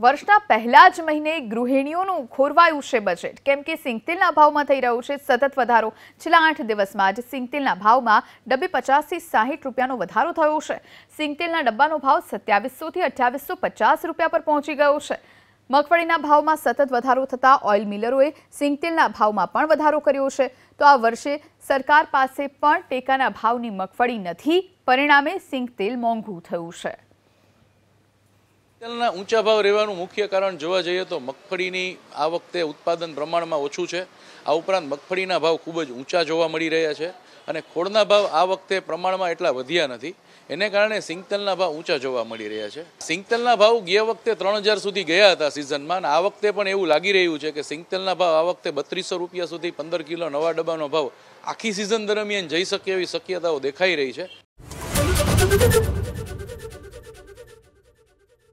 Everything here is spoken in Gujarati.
વર્ષના પહેલા જ મહિને गृहिणीઓનો ખર્વાય ઉછે બજેટ કેમ કે સિંગતેલના ભાવમાં થઈ રહ્યો છે સતત વધારો છેલ્લા 8 દિવસમાં જ સિંગતેલના ભાવમાં ડબ્બે 50 થી 60 રૂપિયાનો વધારો થયો છે સિંગતેલના ડબ્બાનો ભાવ 2700 થી 2850 રૂપિયા પર પહોંચી ગયો છે મકવડીના ભાવમાં સતત વધારો થતા ઓઈલ મિલરોએ સિંગતેલના ભાવમાં પણ વધારો કર્યો છે તો આ વર્ષે સરકાર પાસે પણ ટેકાના ભાવની મકફડી નથી પરિણામે સિંગતેલ મોંઘું થયું છે તેલના ઊંચા ભાવ રહેવાનું મુખ્ય કારણ જોવા જઈએ તો મગફળીની આ વખતે ઉત્પાદન પ્રમાણમાં ઓછું છે આ ઉપરાંત મગફળીના ભાવ ખૂબ જ ઊંચા જોવા મળી રહ્યા છે અને ખોળના ભાવ આ વખતે પ્રમાણમાં એટલા વધ્યા નથી એને કારણે સિંગતેલના ભાવ ઊંચા જોવા મળી રહ્યા છે સિંગતેલના ભાવ ગયા વખતે ત્રણ હજાર સુધી ગયા હતા સિઝનમાં અને આ વખતે પણ એવું લાગી રહ્યું છે કે સિંગતેલના ભાવ આ વખતે બત્રીસો રૂપિયા સુધી પંદર કિલો નવા ડબ્બાનો ભાવ આખી સિઝન દરમિયાન જઈ શકે એવી શક્યતાઓ દેખાઈ રહી છે